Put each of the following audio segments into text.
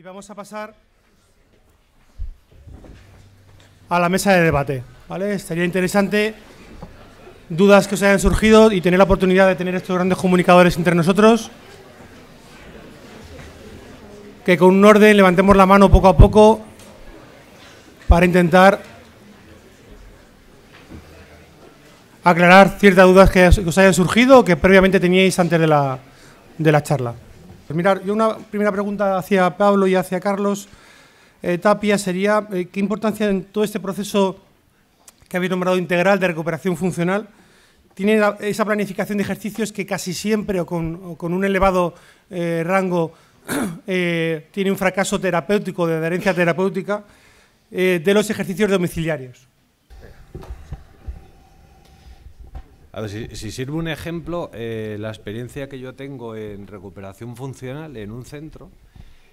Y vamos a pasar a la mesa de debate. ¿vale? Estaría interesante dudas que os hayan surgido y tener la oportunidad de tener estos grandes comunicadores entre nosotros. Que con un orden levantemos la mano poco a poco para intentar aclarar ciertas dudas que os hayan surgido o que previamente teníais antes de la, de la charla. Pues mirar, una primera pregunta hacia Pablo y hacia Carlos eh, Tapia sería, eh, ¿qué importancia en todo este proceso que habéis nombrado integral de recuperación funcional tiene esa planificación de ejercicios que casi siempre o con, un elevado eh, rango tiene un fracaso terapéutico, de adherencia terapéutica, de los ejercicios domiciliarios? A si, sirve un ejemplo, eh, la experiencia que yo tengo en recuperación funcional en un centro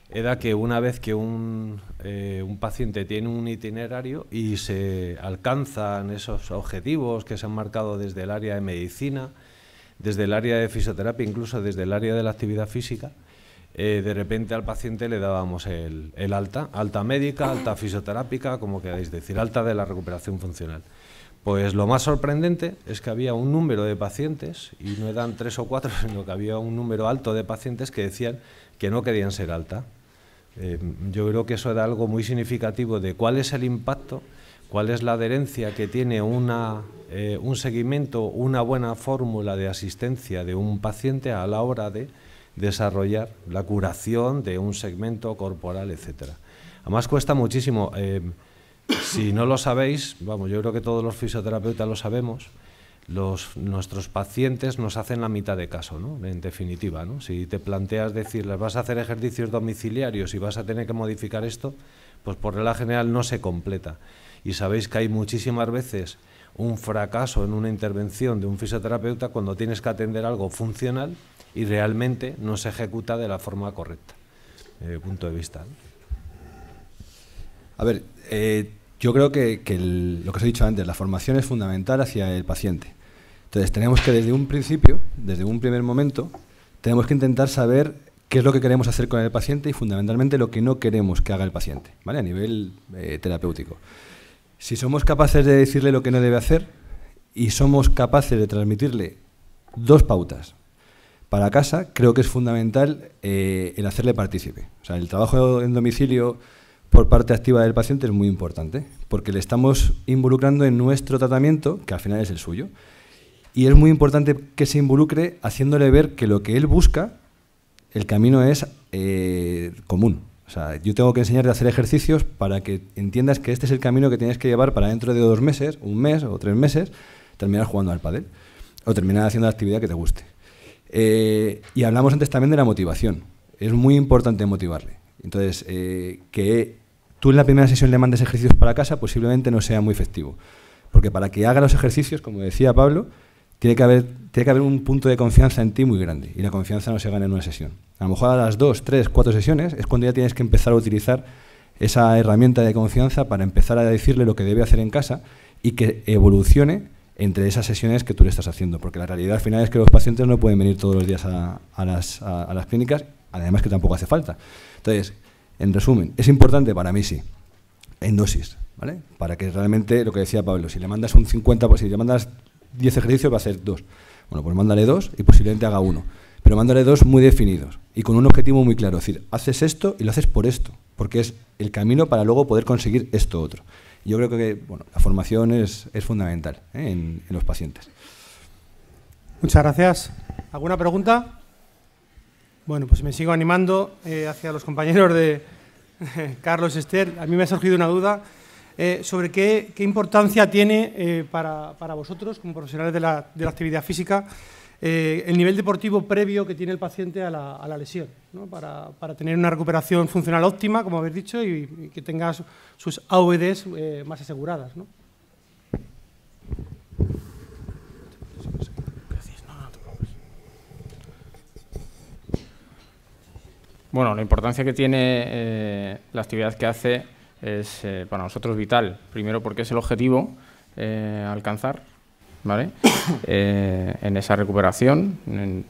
era que una vez que eh, un, paciente tiene un itinerario y se alcanzan esos objetivos que se han marcado desde el área de medicina, desde el área de fisioterapia, incluso desde el área de la actividad física, eh, de repente al paciente le dábamos el, alta, alta médica, alta fisioterápica, como queráis decir, alta de la recuperación funcional. Pues lo más sorprendente es que había un número de pacientes, y no eran tres o cuatro, sino que había un número alto de pacientes que decían que no querían ser alta. Eh, yo creo que eso era algo muy significativo de cuál es el impacto, cuál es la adherencia que tiene una, eh, un seguimiento, una buena fórmula de asistencia de un paciente a la hora de desarrollar la curación de un segmento corporal, etc. Además cuesta muchísimo. Eh, si no lo sabéis, vamos, yo creo que todos los fisioterapeutas lo sabemos. Los, nuestros pacientes nos hacen la mitad de caso, ¿no? En definitiva, ¿no? Si te planteas decirles vas a hacer ejercicios domiciliarios y vas a tener que modificar esto, pues por regla general no se completa. Y sabéis que hay muchísimas veces un fracaso en una intervención de un fisioterapeuta cuando tienes que atender algo funcional y realmente no se ejecuta de la forma correcta, desde punto de vista. A ver, eh, yo creo que, lo que os he dicho antes, la formación es fundamental hacia el paciente. Entonces tenemos que desde un principio, desde un primer momento, tenemos que intentar saber qué es lo que queremos hacer con el paciente y fundamentalmente lo que no queremos que haga el paciente, ¿vale? A nivel eh, terapéutico. Si somos capaces de decirle lo que no debe hacer y somos capaces de transmitirle dos pautas para casa, creo que es fundamental eh, el hacerle partícipe. O sea, el trabajo en domicilio por parte activa del paciente es muy importante, porque le estamos involucrando en nuestro tratamiento, que al final es el suyo, y es muy importante que se involucre haciéndole ver que lo que él busca, el camino es eh, común. O sea, yo tengo que enseñarle a hacer ejercicios para que entiendas que este es el camino que tienes que llevar para dentro de dos meses, un mes o tres meses, terminar jugando al pádel o terminar haciendo la actividad que te guste. Eh, y hablamos antes también de la motivación. Es muy importante motivarle. Entonces, eh, que tú en la primera sesión le mandes ejercicios para casa posiblemente no sea muy efectivo. Porque para que haga los ejercicios, como decía Pablo, tiene que, haber, tiene que haber un punto de confianza en ti muy grande. Y la confianza no se gana en una sesión. A lo mejor a las dos, tres, cuatro sesiones es cuando ya tienes que empezar a utilizar esa herramienta de confianza para empezar a decirle lo que debe hacer en casa y que evolucione entre esas sesiones que tú le estás haciendo. Porque la realidad final es que los pacientes no pueden venir todos los días a las, clínicas, además que tampoco hace falta. Entonces, en resumen, ¿es importante? Para mí sí, en dosis, ¿vale? Para que realmente, lo que decía Pablo, si le mandas un 50, pues si le mandas 10 ejercicios va a ser dos. Bueno, pues mándale dos y posiblemente haga uno. Pero mándale dos muy definidos y con un objetivo muy claro. Es decir, haces esto y lo haces por esto, porque es el camino para luego poder conseguir esto otro. Yo creo que bueno, la formación es, fundamental ¿eh? en los pacientes. Muchas gracias. ¿Alguna pregunta? Bueno, pues me sigo animando eh, hacia los compañeros de Carlos Esther. A mí me ha surgido una duda eh, sobre qué, importancia tiene eh, para, vosotros, como profesionales de la, actividad física, el nivel deportivo previo que tiene el paciente a la, lesión, ¿no? para, tener una recuperación funcional óptima, como habéis dicho, y, que tenga sus AVDs más aseguradas. ¿no? Bueno, la importancia que tiene eh, la actividad que hace es eh, para nosotros vital. Primero porque es el objetivo eh, alcanzar, ¿vale? en esa recuperación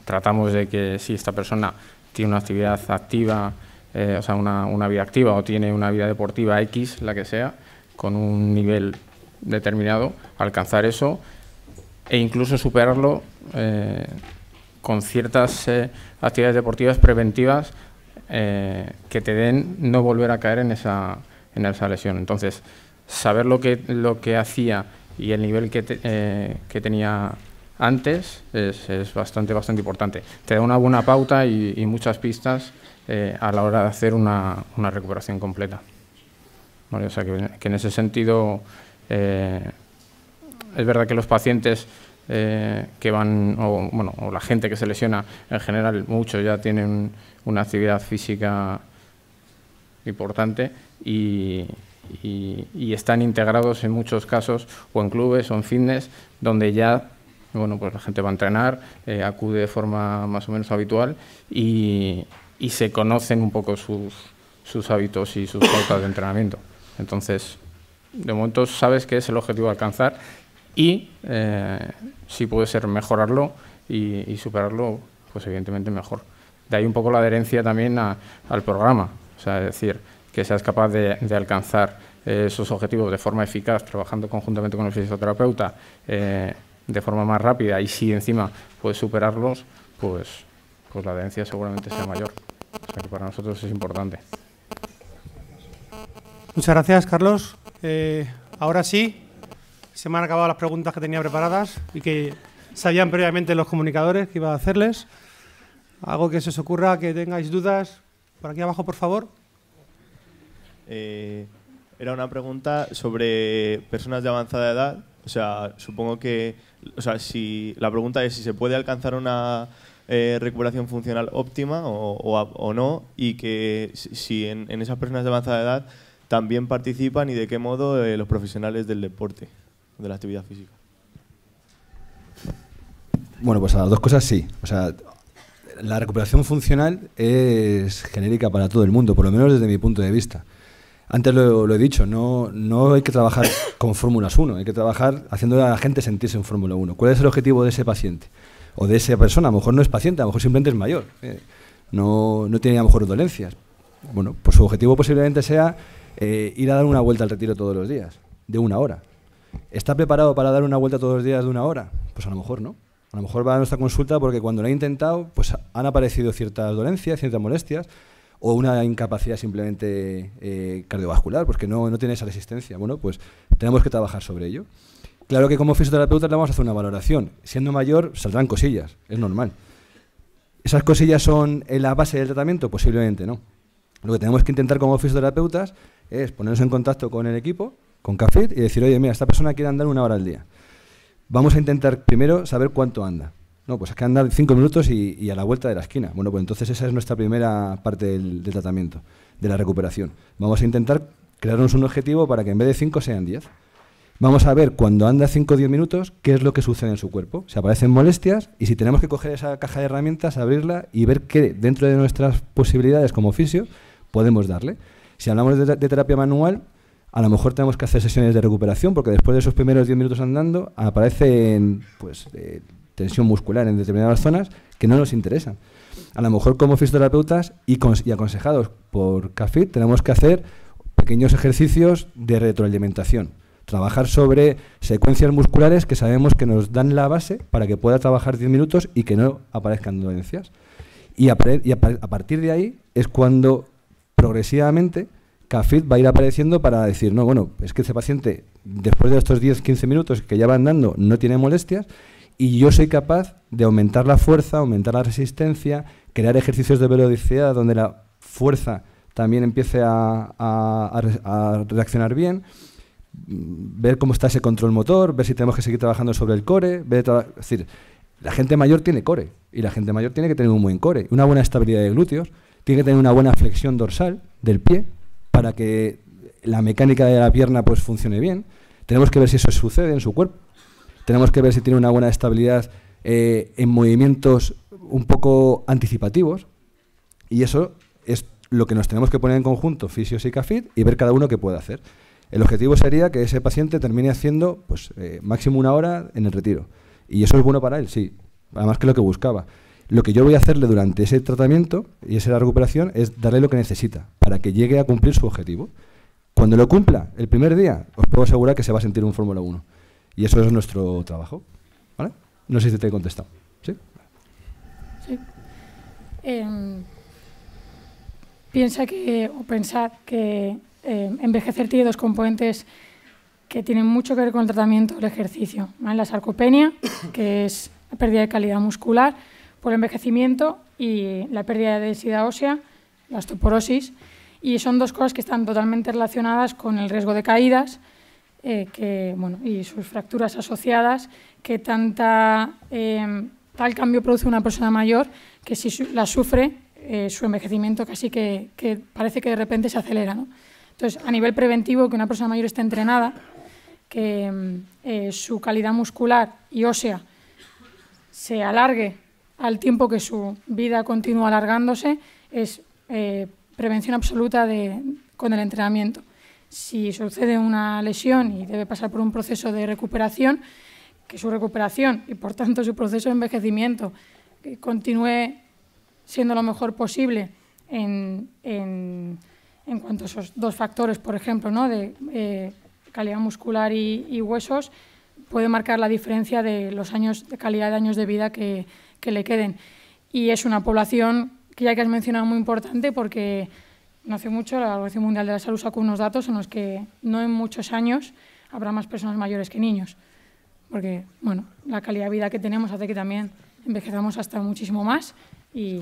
tratamos de que si esta persona tiene una actividad activa, o sea, una, vida activa o tiene una vida deportiva X, la que sea, con un nivel determinado, alcanzar eso e incluso superarlo con ciertas actividades deportivas preventivas eh, que te den no volver a caer en esa, en esa lesión. Entonces, saber lo que, lo que hacía y el nivel que, eh, que tenía antes es, bastante, bastante importante. Te da una buena pauta y, muchas pistas eh, a la hora de hacer una, recuperación completa. que, en ese sentido es verdad que los pacientes que van, o, bueno, o la gente que se lesiona en general, muchos ya tienen una actividad física importante y, están integrados en muchos casos o en clubes o en fitness donde ya bueno, pues la gente va a entrenar, eh, acude de forma más o menos habitual y, se conocen un poco sus, hábitos y sus formas de entrenamiento. Entonces, de momento sabes que es el objetivo alcanzar y eh, si puede ser mejorarlo y superarlo, pues evidentemente mejor. De ahí un poco la adherencia también al programa, o sea, es decir, que seas capaz de, alcanzar eh, esos objetivos de forma eficaz, trabajando conjuntamente con el fisioterapeuta, eh, de forma más rápida y si encima puedes superarlos, pues, pues, la adherencia seguramente sea mayor. O sea que para nosotros es importante. Muchas gracias, Carlos. Eh, ahora sí, se me han acabado las preguntas que tenía preparadas y que sabían previamente los comunicadores que iba a hacerles. ¿Algo que se os ocurra, que tengáis dudas? Por aquí abajo, por favor. Eh, era una pregunta sobre personas de avanzada edad. O sea, supongo que, si la pregunta es si se puede alcanzar una eh, recuperación funcional óptima o, no y que si en, esas personas de avanzada edad también participan y de qué modo eh, los profesionales del deporte, de la actividad física. Bueno, pues a las dos cosas sí. O sea, la recuperación funcional es genérica para todo el mundo, por lo menos desde mi punto de vista. Antes lo, he dicho, no, hay que trabajar con Fórmulas 1, hay que trabajar haciendo a la gente sentirse en Fórmula 1. ¿Cuál es el objetivo de ese paciente? O de esa persona, a lo mejor no es paciente, a lo mejor simplemente es mayor, eh, no, tiene a lo mejor dolencias. Bueno, pues su objetivo posiblemente sea eh, ir a dar una vuelta al retiro todos los días, de una hora. ¿Está preparado para dar una vuelta todos los días de una hora? Pues a lo mejor no. A lo mejor va a nuestra consulta porque cuando lo ha intentado, pues han aparecido ciertas dolencias, ciertas molestias, o una incapacidad simplemente eh, cardiovascular, porque pues no, tiene esa resistencia. Bueno, pues tenemos que trabajar sobre ello. Claro que como fisioterapeutas le vamos a hacer una valoración. Siendo mayor, saldrán cosillas, es normal. ¿Esas cosillas son en la base del tratamiento? Posiblemente no. Lo que tenemos que intentar como fisioterapeutas es ponernos en contacto con el equipo, con CAFIT, y decir, oye, mira, esta persona quiere andar una hora al día. Vamos a intentar primero saber cuánto anda. No, pues es que anda cinco minutos y, a la vuelta de la esquina. Bueno, pues entonces esa es nuestra primera parte del, tratamiento, de la recuperación. Vamos a intentar crearnos un objetivo para que en vez de cinco sean diez. Vamos a ver cuando anda 5 o 10 minutos qué es lo que sucede en su cuerpo. Si aparecen molestias y si tenemos que coger esa caja de herramientas, abrirla y ver qué dentro de nuestras posibilidades como oficio podemos darle. Si hablamos de terapia manual, a lo mejor tenemos que hacer sesiones de recuperación porque después de esos primeros 10 minutos andando aparecen pues, eh, tensión muscular en determinadas zonas que no nos interesan. A lo mejor como fisioterapeutas y, aconsejados por CAFIT tenemos que hacer pequeños ejercicios de retroalimentación. Trabajar sobre secuencias musculares que sabemos que nos dan la base para que pueda trabajar 10 minutos y que no aparezcan dolencias. Y a partir de ahí es cuando progresivamente CAFIT va a ir apareciendo para decir, no, bueno, es que ese paciente, después de estos 10-15 minutos que ya van dando, no tiene molestias y yo soy capaz de aumentar la fuerza, aumentar la resistencia, crear ejercicios de velocidad donde la fuerza también empiece a, reaccionar bien, mm, ver cómo está ese control motor, ver si tenemos que seguir trabajando sobre el core, ver, es decir, la gente mayor tiene core y la gente mayor tiene que tener un buen core, una buena estabilidad de glúteos, tiene que tener una buena flexión dorsal del pie, para que la mecánica de la pierna pues funcione bien. Tenemos que ver si eso sucede en su cuerpo. Tenemos que ver si tiene una buena estabilidad eh, en movimientos un poco anticipativos. Y eso es lo que nos tenemos que poner en conjunto, fisios y CAFIT, y ver cada uno qué puede hacer. El objetivo sería que ese paciente termine haciendo pues, eh, máximo una hora en el retiro. Y eso es bueno para él, sí. Además que lo que buscaba lo que yo voy a hacerle durante ese tratamiento y esa recuperación es darle lo que necesita para que llegue a cumplir su objetivo. Cuando lo cumpla el primer día, os puedo asegurar que se va a sentir un Fórmula 1. Y eso es nuestro trabajo. No sé si te he contestado. ¿Sí? Em, piensa que, o pensad que em, envejecer tiene dos componentes que tienen mucho que ver con el tratamiento el ejercicio. La sarcopenia, que es la pérdida de calidad muscular, por envejecimiento y la pérdida de densidad ósea, la osteoporosis, y son dos cosas que están totalmente relacionadas con el riesgo de caídas eh, que, bueno, y sus fracturas asociadas, que tanta, em, tal cambio produce una persona mayor que si la sufre, eh, su envejecimiento casi que, que, parece que de repente se acelera. Entonces, a nivel preventivo, que una persona mayor esté entrenada, que em, eh, su calidad muscular y ósea se alargue al tiempo que su vida continúa alargándose, es eh, prevención absoluta con el entrenamiento. Si sucede una lesión y debe pasar por un proceso de recuperación, que su recuperación y por tanto su proceso de envejecimiento continúe siendo lo mejor posible en, cuanto a esos dos factores, por ejemplo, ¿no? de eh, calidad muscular y, y huesos, puede marcar la diferencia de los años de calidad de años de vida que, que le queden. Y es una población que ya que has mencionado muy importante porque no hace mucho la Organización Mundial de la Salud sacó unos datos en los que no en muchos años habrá más personas mayores que niños. Porque, bueno, la calidad de vida que tenemos hace que también envejecemos hasta muchísimo más y,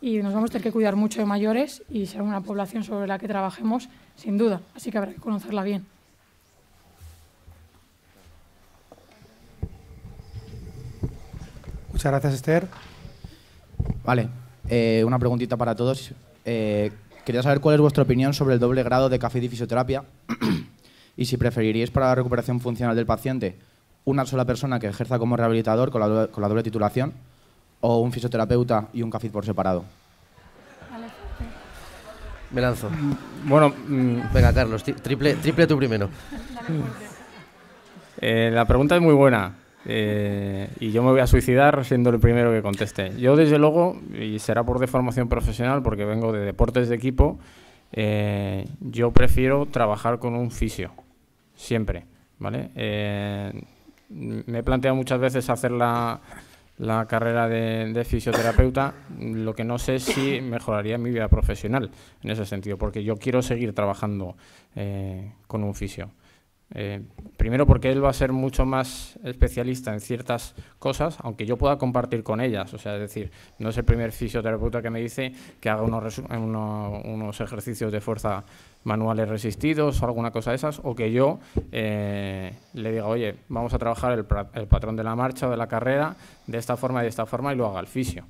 y nos vamos a tener que cuidar mucho de mayores y será una población sobre la que trabajemos sin duda. Así que habrá que conocerla bien. Muchas gracias, Esther. Vale, eh, una preguntita para todos. Eh, quería saber cuál es vuestra opinión sobre el doble grado de café y fisioterapia y si preferiríais para la recuperación funcional del paciente una sola persona que ejerza como rehabilitador con la, doble, titulación o un fisioterapeuta y un café por separado. Me lanzo. Bueno, mm, venga, Carlos, triple, triple tú primero. Eh, la pregunta es muy buena. Eh, y yo me voy a suicidar siendo el primero que conteste. Yo, desde luego, y será por deformación profesional, porque vengo de deportes de equipo, eh, yo prefiero trabajar con un fisio, siempre, ¿vale? Eh, me he planteado muchas veces hacer la, carrera de, de, fisioterapeuta, lo que no sé si mejoraría mi vida profesional en ese sentido, porque yo quiero seguir trabajando con un fisio. Eh, primero porque él va a ser mucho más especialista en ciertas cosas, aunque yo pueda compartir con ellas. O sea, es decir, no es el primer fisioterapeuta que me dice que haga unos, ejercicios de fuerza manuales resistidos o alguna cosa de esas, o que yo eh, le diga, oye, vamos a trabajar el, patrón de la marcha o de la carrera de esta forma y de esta forma y lo haga el fisio.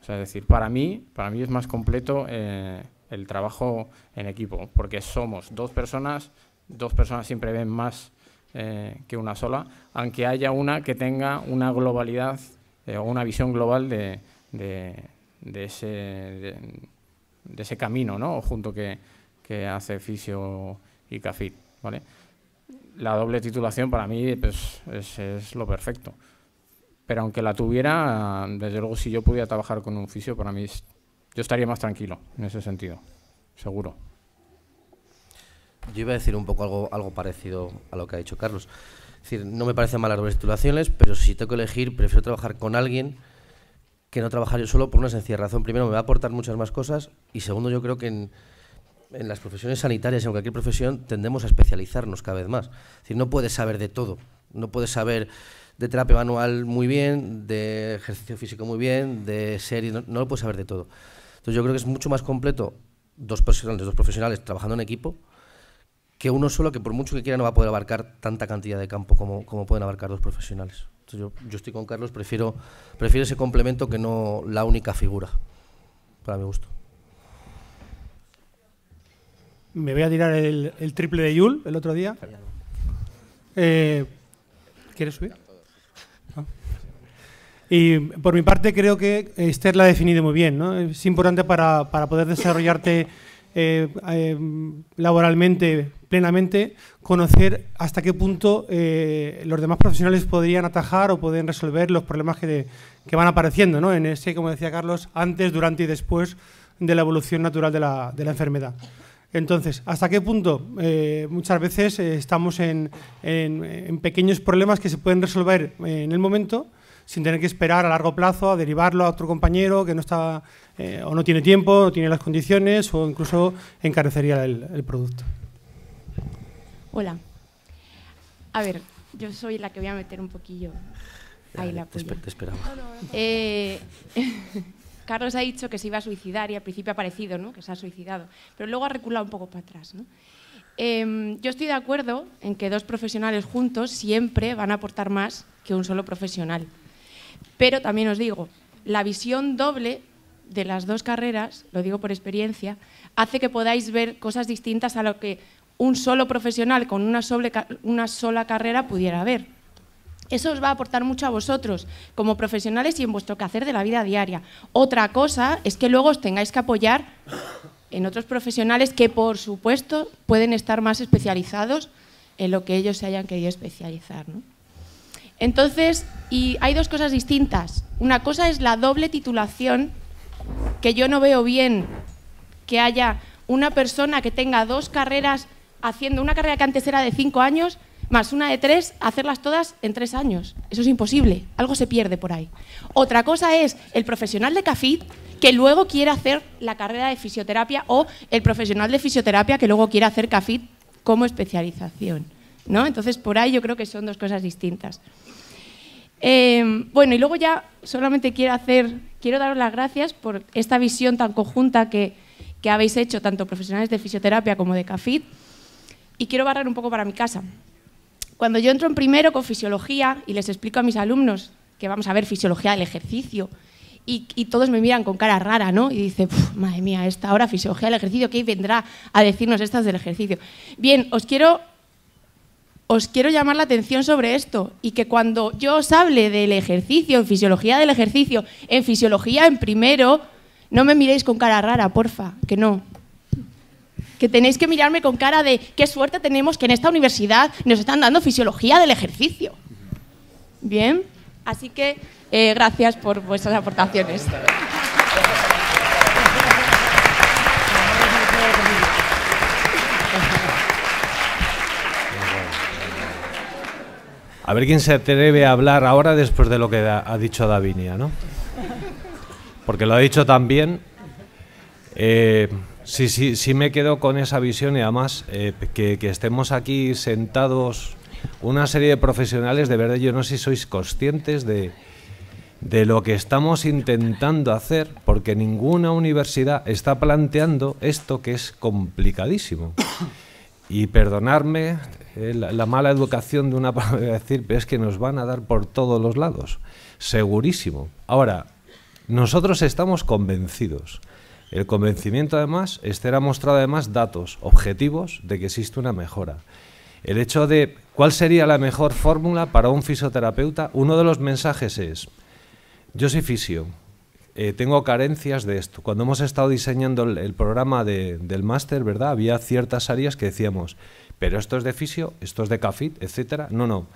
O sea, es decir, para mí, para mí es más completo eh, el trabajo en equipo, porque somos dos personas dos personas siempre ven más eh, que una sola, aunque haya una que tenga una globalidad eh, o una visión global de, de, ese, camino, ¿no? junto que, hace Fisio y Cafit, ¿vale? La doble titulación para mí pues, es, lo perfecto pero aunque la tuviera, desde luego si yo pudiera trabajar con un fisio, para mí yo estaría más tranquilo en ese sentido, seguro. Yo iba a decir un poco algo, algo parecido a lo que ha dicho Carlos. Es decir, no me parecen malas las titulaciones, pero si tengo que elegir, prefiero trabajar con alguien que no trabajar yo solo por una sencilla razón. Primero, me va a aportar muchas más cosas y segundo, yo creo que en, las profesiones sanitarias, en cualquier profesión, tendemos a especializarnos cada vez más. Es decir, no puedes saber de todo, no puedes saber de terapia manual muy bien, de ejercicio físico muy bien, de serie, no, lo puedes saber de todo. Entonces yo creo que es mucho más completo dos dos profesionales trabajando en equipo que uno solo, que por mucho que quiera, no va a poder abarcar tanta cantidad de campo como, como pueden abarcar los profesionales. yo, estoy con Carlos, prefiero, prefiero ese complemento que no la única figura, para mi gusto. Me voy a tirar el, triple de Yul el otro día. Eh, ¿Quieres subir? Y por mi parte creo que Esther la ha definido muy bien. ¿no? Es importante para, para poder desarrollarte eh, eh, laboralmente plenamente, conocer hasta qué punto eh, los demás profesionales podrían atajar o pueden resolver los problemas que, que van apareciendo ¿no? en ese, como decía Carlos, antes, durante y después de la evolución natural de la, de la enfermedad. Entonces, ¿hasta qué punto? muchas veces estamos en, en, pequeños problemas que se pueden resolver en el momento sin tener que esperar a largo plazo a derivarlo a otro compañero que no está eh, o no tiene tiempo, no tiene las condiciones o incluso encarecería el, producto. Hola. A ver, yo soy la que voy a meter un poquillo ahí la puya. Eh, Carlos ha dicho que se iba a suicidar y al principio ha parecido ¿no? que se ha suicidado, pero luego ha reculado un poco para atrás. Em, yo estoy de acuerdo en que dos profesionales juntos siempre van a aportar más que un solo profesional. Pero también os digo, la visión doble de las dos carreras, lo digo por experiencia, hace que podáis ver cosas distintas a lo que un solo profesional con una, sola carrera pudiera ver. Eso os va a aportar mucho a vosotros como profesionales y en vuestro quehacer de la vida diaria. Otra cosa es que luego os tengáis que apoyar en otros profesionales que, por supuesto, pueden estar más especializados en lo que ellos se hayan querido especializar. ¿no? Entonces, y hay dos cosas distintas. Una cosa es la doble titulación, que yo no veo bien que haya una persona que tenga dos carreras haciendo una carrera que antes era de cinco años, más una de tres, hacerlas todas en tres años. Eso es imposible, algo se pierde por ahí. Otra cosa es el profesional de CAFIT que luego quiere hacer la carrera de fisioterapia o el profesional de fisioterapia que luego quiere hacer CAFIT como especialización. ¿no? Entonces, por ahí yo creo que son dos cosas distintas. Em, bueno, y luego ya solamente quiero hacer, quiero daros las gracias por esta visión tan conjunta que, habéis hecho, tanto profesionales de fisioterapia como de CAFID y quiero barrar un poco para mi casa. Cuando yo entro en primero con fisiología y les explico a mis alumnos que vamos a ver fisiología del ejercicio, y, todos me miran con cara rara, ¿no? Y dice, madre mía, esta hora fisiología del ejercicio, ¿qué vendrá a decirnos estas del ejercicio? Bien, os quiero os quiero llamar la atención sobre esto y que cuando yo os hable del ejercicio, en fisiología del ejercicio, en fisiología en primero, no me miréis con cara rara, porfa, que no. Que tenéis que mirarme con cara de qué suerte tenemos que en esta universidad nos están dando fisiología del ejercicio. Bien, así que eh, gracias por vuestras aportaciones. A ver quién se atreve a hablar ahora después de lo que ha dicho Davinia, ¿no? Porque lo ha dicho también. Eh, sí, sí, sí me quedo con esa visión y además eh, que, estemos aquí sentados una serie de profesionales, de verdad yo no sé si sois conscientes de, lo que estamos intentando hacer, porque ninguna universidad está planteando esto que es complicadísimo. Y perdonadme... Eh, la, mala educación de una palabra decir, pero es que nos van a dar por todos los lados, segurísimo. Ahora, nosotros estamos convencidos. El convencimiento además estará mostrado además datos objetivos de que existe una mejora. El hecho de cuál sería la mejor fórmula para un fisioterapeuta, uno de los mensajes es, yo soy fisio, eh, tengo carencias de esto. Cuando hemos estado diseñando el, programa del máster, ¿verdad? Había ciertas áreas que decíamos, pero esto es de fisio, esto es de CAFIT, etcétera, no, no.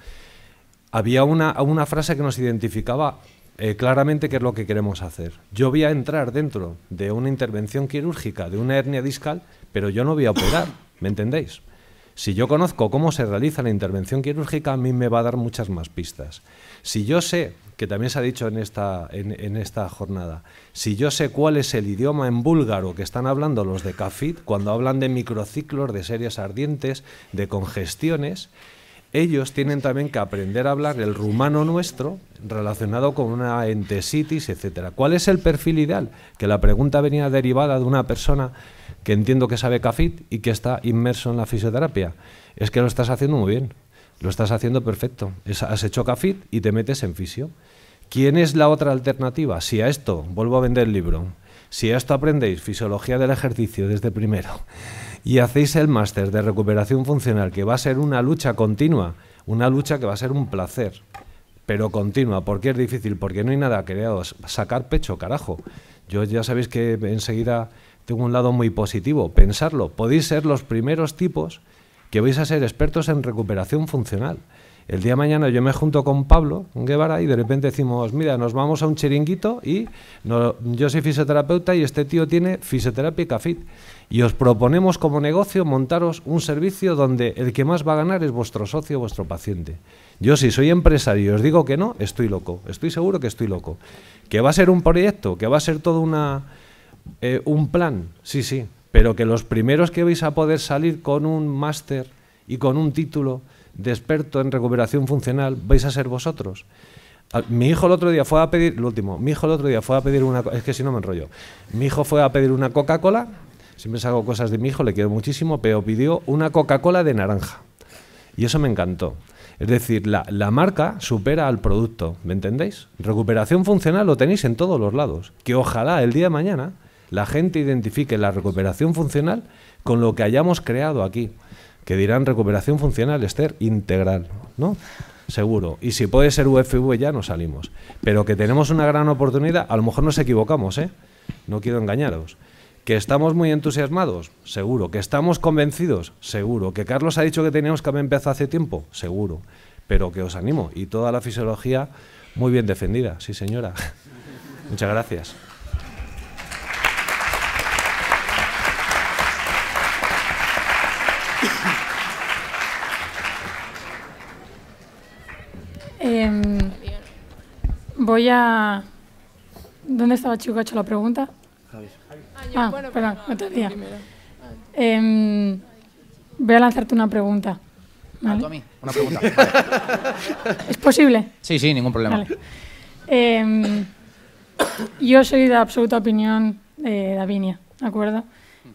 Había una, frase que nos identificaba eh, claramente qué es lo que queremos hacer. Yo voy a entrar dentro de una intervención quirúrgica, de una hernia discal, pero yo no voy a operar, ¿me entendéis? Si yo conozco cómo se realiza la intervención quirúrgica, a mí me va a dar muchas más pistas. Si yo sé, que también se ha dicho en esta, en, esta jornada, si yo sé cuál es el idioma en búlgaro que están hablando los de CAFIT, cuando hablan de microciclos, de series ardientes, de congestiones, ellos tienen también que aprender a hablar el rumano nuestro relacionado con una entesitis, etcétera. ¿Cuál es el perfil ideal? Que la pregunta venía derivada de una persona que entiendo que sabe CAFIT y que está inmerso en la fisioterapia. Es que lo estás haciendo muy bien, lo estás haciendo perfecto. has hecho CAFIT y te metes en fisio. ¿Quién es la otra alternativa? Si a esto vuelvo a vender el libro, si a esto aprendéis fisiología del ejercicio desde primero y hacéis el máster de recuperación funcional, que va a ser una lucha continua, una lucha que va a ser un placer, pero continua, porque es difícil, porque no hay nada creado, sacar pecho, carajo. Yo ya sabéis que enseguida tengo un lado muy positivo. Pensarlo, podéis ser los primeros tipos que vais a ser expertos en recuperación funcional. El día de mañana yo me junto con Pablo Guevara y de repente decimos, mira, nos vamos a un chiringuito y yo soy fisioterapeuta y este tío tiene fisioterapia fit. Y os proponemos como negocio montaros un servicio donde el que más va a ganar es vuestro socio, vuestro paciente. Yo si soy empresario y os digo que no, estoy loco, estoy seguro que estoy loco. Que va a ser un proyecto, que va a ser toda una eh, un plan, sí, sí, pero que los primeros que vais a poder salir con un máster y con un título de experto en recuperación funcional vais a ser vosotros. Ah, mi hijo el otro día fue a pedir, lo último, mi hijo el otro día fue a pedir una, es que si no me enrollo, mi hijo fue a pedir una Coca-Cola, siempre saco cosas de mi hijo, le quiero muchísimo, pero pidió una Coca-Cola de naranja. Y eso me encantó. Es decir, la, la, marca supera al producto, ¿me entendéis? Recuperación funcional lo tenéis en todos los lados. Que ojalá el día de mañana la gente identifique la recuperación funcional con lo que hayamos creado aquí, que dirán recuperación funcional, Esther, integral, ¿no? Seguro. Y si puede ser UFV ya nos salimos. Pero que tenemos una gran oportunidad, a lo mejor nos equivocamos, ¿eh? No quiero engañaros. ¿Que estamos muy entusiasmados? Seguro. ¿Que estamos convencidos? Seguro. ¿Que Carlos ha dicho que teníamos que haber empezado hace tiempo? Seguro. Pero que os animo. Y toda la fisiología muy bien defendida. Sí, señora. Muchas gracias. Em, voy a... ¿Dónde estaba Chico ha hecho la pregunta? Ah, ah perdón, no te em, voy a lanzarte una pregunta. Ah, una pregunta. ¿Es posible? Sí, sí, ningún problema. Em, yo soy de absoluta opinión de Davinia, ¿de acuerdo?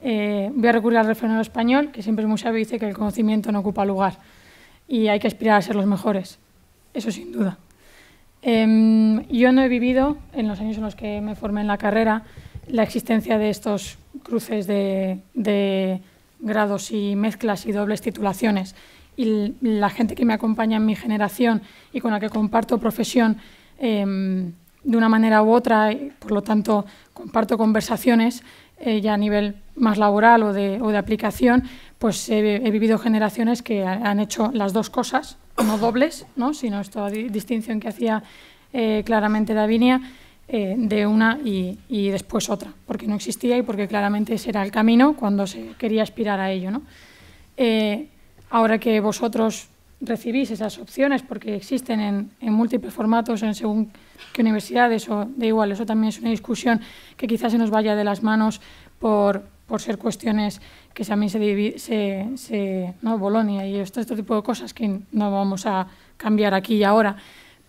Eh, voy a recurrir al refrán español, que siempre es muy sabio, dice que el conocimiento no ocupa lugar y hay que aspirar a ser los mejores eso sin duda. Em, yo no he vivido, en los años en los que me formé en la carrera, la existencia de estos cruces de, grados y mezclas y dobles titulaciones. Y la gente que me acompaña en mi generación y con la que comparto profesión em, de una manera u otra, por lo tanto comparto conversaciones eh, ya a nivel más laboral o de, aplicación, pues he vivido generaciones que han hecho las dos cosas no dobles, ¿no? sino esta distinción que hacía eh, claramente Davinia, eh, de una y, después otra, porque no existía y porque claramente ese era el camino cuando se quería aspirar a ello. Eh, ahora que vosotros recibís esas opciones, porque existen en, múltiples formatos, en según qué universidades, o de igual, eso también es una discusión que quizás se nos vaya de las manos por, por ser cuestiones que también se, divide, se, se ¿no? Bolonia y esto, este, tipo de cosas que no vamos a cambiar aquí y ahora.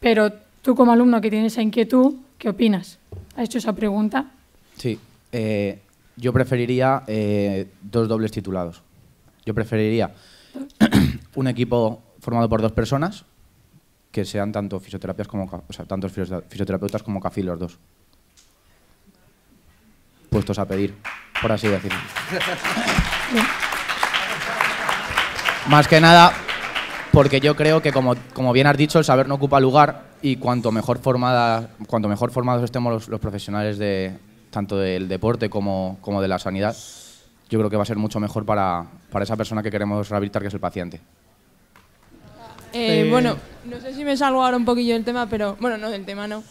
Pero tú como alumno que tienes esa inquietud, ¿qué opinas? ¿Has hecho esa pregunta? Sí, eh, yo preferiría eh, dos dobles titulados. Yo preferiría un equipo formado por dos personas que sean tanto fisioterapias como o sea, tantos fisioterapeutas como cafilos dos. Puestos a pedir, por así decirlo. Más que nada, porque yo creo que, como, bien has dicho, el saber no ocupa lugar y cuanto mejor, formada, cuanto mejor formados estemos los, profesionales de, tanto del deporte como, de la sanidad, yo creo que va a ser mucho mejor para, esa persona que queremos rehabilitar, que es el paciente. Eh, eh, bueno, no sé si me salgo ahora un poquillo del tema, pero bueno, no del tema, no.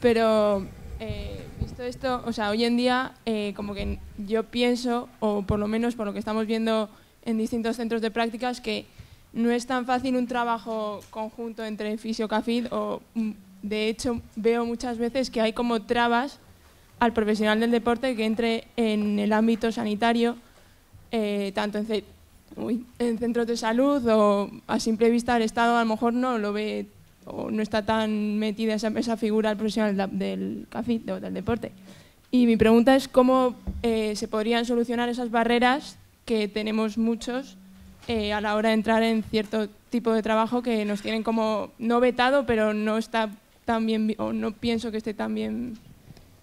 Pero eh, esto, o sea, hoy en día eh, como que yo pienso, o por lo menos por lo que estamos viendo en distintos centros de prácticas, que no es tan fácil un trabajo conjunto entre fisiocafid o mm, de hecho veo muchas veces que hay como trabas al profesional del deporte que entre en el ámbito sanitario, eh, tanto en, en, centros de salud o a simple vista el Estado a lo mejor no lo ve o no está tan metida esa, esa figura del profesional del CAFIT o del deporte. Y mi pregunta es cómo eh, se podrían solucionar esas barreras que tenemos muchos eh, a la hora de entrar en cierto tipo de trabajo que nos tienen como no vetado, pero no está tan bien, o no pienso que esté tan bien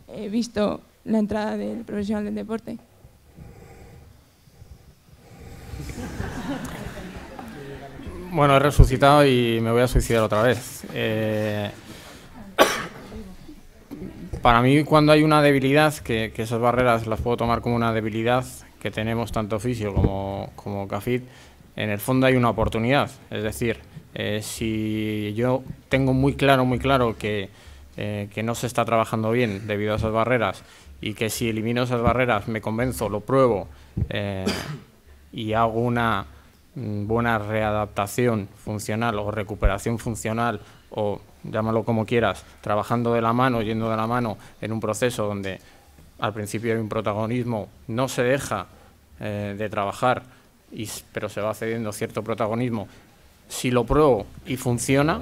eh, visto la entrada del profesional del deporte. Bueno, he resucitado y me voy a suicidar otra vez. Eh, para mí, cuando hay una debilidad, que, esas barreras las puedo tomar como una debilidad que tenemos tanto Fisio como, como en el fondo hay una oportunidad. Es decir, eh, si yo tengo muy claro, muy claro que, eh, que no se está trabajando bien debido a esas barreras y que si elimino esas barreras, me convenzo, lo pruebo y hago una Mm, buena readaptación funcional o recuperación funcional o llámalo como quieras, trabajando de la mano, yendo de la mano en un proceso donde al principio hay un protagonismo, no se deja eh, de trabajar, pero se va cediendo cierto protagonismo. Si lo pruebo y funciona,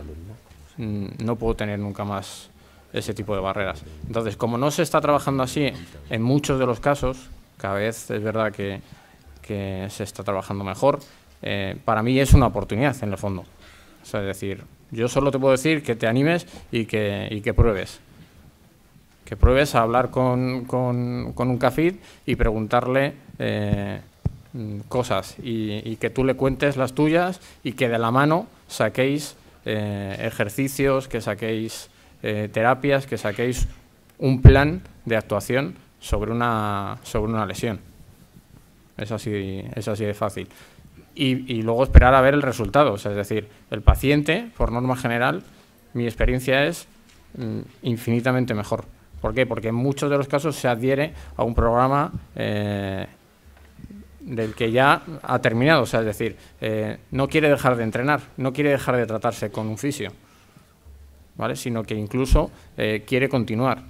mm, no puedo tener nunca más ese tipo de barreras. Entonces, como no se está trabajando así en muchos de los casos, cada vez es verdad que se está trabajando mejor, eh, para mí es una oportunidad en el fondo. O sea, es decir, yo solo te puedo decir que te animes y que, y que pruebes. Que pruebes a hablar con, con, un cafid y preguntarle eh, cosas y, que tú le cuentes las tuyas y que de la mano saquéis eh, ejercicios, que saquéis terapias, que saquéis un plan de actuación sobre una, sobre una lesión. Es así, es así de fácil y, luego esperar a ver el resultado. es decir, el paciente, por norma general, mi experiencia es mm, infinitamente mejor. ¿Por qué? Porque en muchos de los casos se adhiere a un programa eh, del que ya ha terminado. O sea, es decir, eh, no quiere dejar de entrenar, no quiere dejar de tratarse con un fisio, ¿vale? sino que incluso eh, quiere continuar.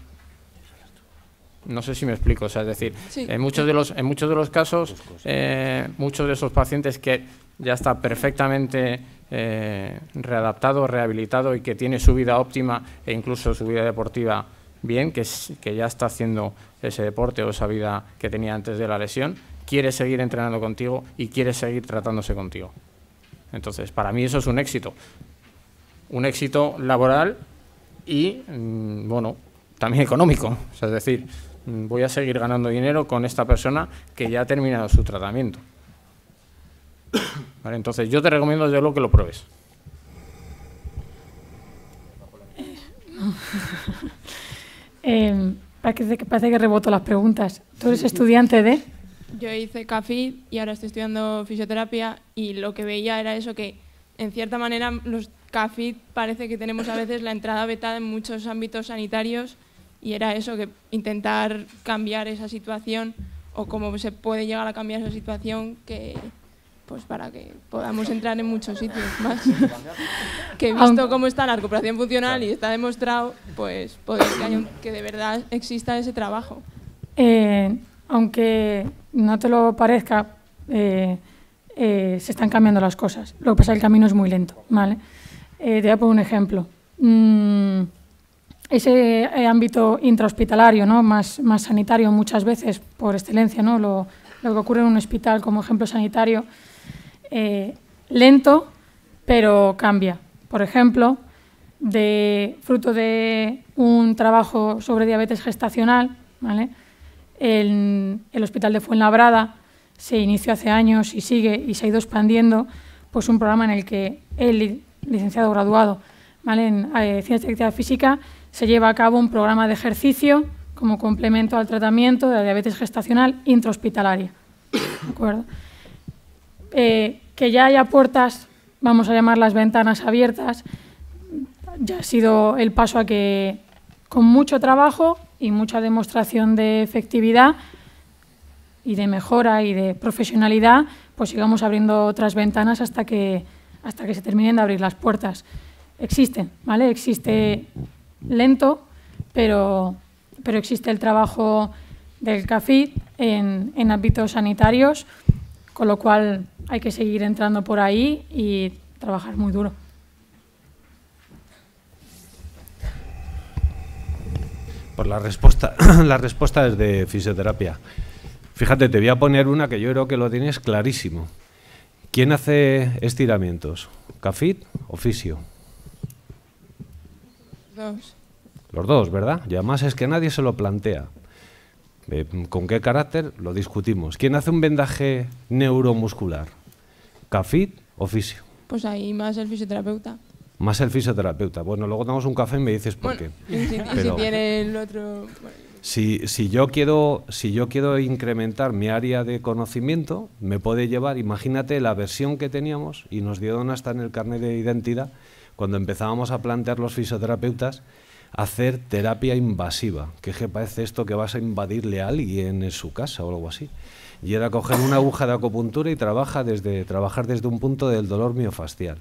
No sé si me explico, o sea, es decir, en, muchos de los, en muchos de los casos, eh, muchos de esos pacientes que ya está perfectamente eh, readaptado, rehabilitado y que tiene su vida óptima e incluso su vida deportiva bien, que, que ya está haciendo ese deporte o esa vida que tenía antes de la lesión, quiere seguir entrenando contigo y quiere seguir tratándose contigo. Entonces, para mí eso es un éxito. Un éxito laboral y, mm, bueno, también económico. es decir, Mm, voy a seguir ganando dinero con esta persona que ya ha terminado su tratamiento. entonces, yo te recomiendo yo lo que lo pruebes. Em, parece, que, reboto las preguntas. ¿Tú eres estudiante de...? Yo hice CAFID y ahora estoy estudiando fisioterapia y lo que veía era eso que, en cierta manera, los CAFID parece que tenemos a veces la entrada vetada en muchos ámbitos sanitarios y era eso, que intentar cambiar esa situación o cómo se puede llegar a cambiar esa situación que pues para que podamos entrar en muchos sitios más. que visto cómo está la recuperación funcional y está demostrado, pues que, de verdad exista ese trabajo. Eh, aunque no te lo parezca, eh, eh, se están cambiando las cosas. Lo que pasa es que el camino es muy lento, ¿vale? te voy a poner un ejemplo. Mm, ese eh, ámbito intrahospitalario, ¿no? más, más sanitario muchas veces, por excelencia, ¿no? lo, que ocurre en un hospital como ejemplo sanitario, eh, lento, pero cambia. Por ejemplo, de, fruto de un trabajo sobre diabetes gestacional, ¿vale? el, hospital de Fuenlabrada se inició hace años y sigue y se ha ido expandiendo pues un programa en el que el licenciado graduado ¿vale? en eh, ciencia y actividad física se lleva a cabo un programa de ejercicio como complemento al tratamiento de la diabetes gestacional intrahospitalaria. Eh, que ya haya puertas, vamos a llamar las ventanas abiertas, ya ha sido el paso a que con mucho trabajo y mucha demostración de efectividad y de mejora y de profesionalidad, pues sigamos abriendo otras ventanas hasta que, hasta que se terminen de abrir las puertas. Existen, ¿vale? Existe lento, pero, pero existe el trabajo del CAFID en, en ámbitos sanitarios, con lo cual hay que seguir entrando por ahí y trabajar muy duro. Por la respuesta, la respuesta es de fisioterapia. Fíjate, te voy a poner una que yo creo que lo tienes clarísimo. ¿Quién hace estiramientos? ¿Cafit o fisio? Los dos, ¿verdad? Y además es que nadie se lo plantea. Eh, ¿Con qué carácter? Lo discutimos. ¿Quién hace un vendaje neuromuscular? ¿Cafit o fisio? Pues ahí más el fisioterapeuta. Más el fisioterapeuta. Bueno, luego tomamos un café y me dices por qué. si, el otro... Si, yo quiero, si yo quiero incrementar mi área de conocimiento, me puede llevar, imagínate la versión que teníamos y nos dieron hasta en el carnet de identidad cuando empezábamos a plantear los fisioterapeutas hacer terapia invasiva, que es que parece esto que vas a invadirle a alguien en su casa o algo así. Y era coger una aguja de acupuntura y trabaja desde, trabajar desde un punto del dolor miofascial.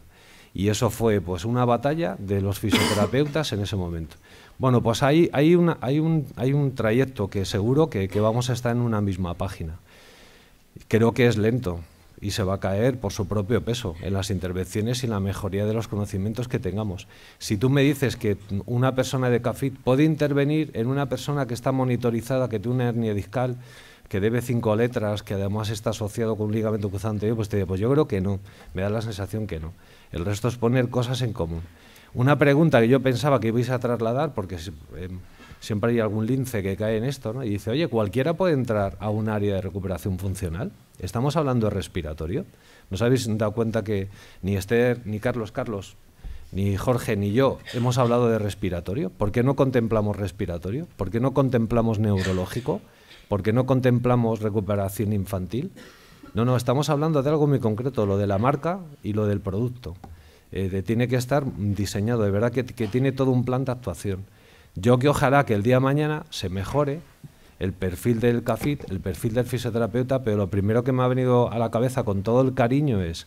Y eso fue pues una batalla de los fisioterapeutas en ese momento. Bueno, pues hay, hay, hay, un, hay un trayecto que seguro que vamos a estar en una misma página. Creo que es lento, y se va a caer por su propio peso en las intervenciones y en la mejoría de los conocimientos que tengamos. Si tú me dices que una persona de CAFIT puede intervenir en una persona que está monitorizada, que tiene una hernia discal, que debe cinco letras, que además está asociado con un ligamento cruzado pues te pues yo creo que no, me da la sensación que no. El resto es poner cosas en común. Una pregunta que yo pensaba que ibais a trasladar, porque... Eh, siempre hay algún lince que cae en esto, Y dice, oye, cualquiera puede entrar a un área de recuperación funcional. Estamos hablando de respiratorio. ¿No habéis dado cuenta que ni Esther, ni Carlos Carlos, ni Jorge, ni yo hemos hablado de respiratorio? ¿Por qué no contemplamos respiratorio? ¿Por qué no contemplamos neurológico? ¿Por qué no contemplamos recuperación infantil? No, no, estamos hablando de algo muy concreto, lo de la marca y lo del producto. Eh, tiene que estar diseñado, de verdad que tiene todo un plan de actuación. Yo que ojalá que el día de mañana se mejore el perfil del CAFIT, el perfil del fisioterapeuta, pero lo primero que me ha venido a la cabeza con todo el cariño es,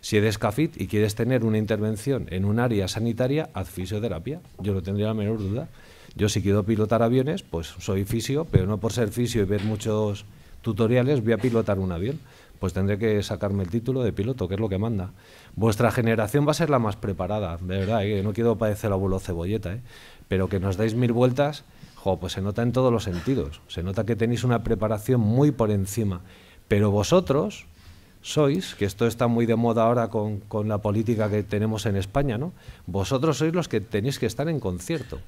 si eres CAFIT y quieres tener una intervención en un área sanitaria, haz fisioterapia. Yo no tendría la menor duda. Yo si quiero pilotar aviones, pues soy fisio, pero no por ser fisio y ver muchos tutoriales voy a pilotar un avión. Pues tendré que sacarme el título de piloto, que es lo que manda. Vuestra generación va a ser la más preparada, de verdad, ¿eh? no quiero parecer abuelo cebolleta, ¿eh? pero que nos dais mil vueltas, pues se nota en todos los sentidos. Se nota que tenéis una preparación muy por encima. Pero vosotros sois, que esto está muy de moda ahora con, la política que tenemos en España, ¿no? Vosotros sois los que tenéis que estar en concierto.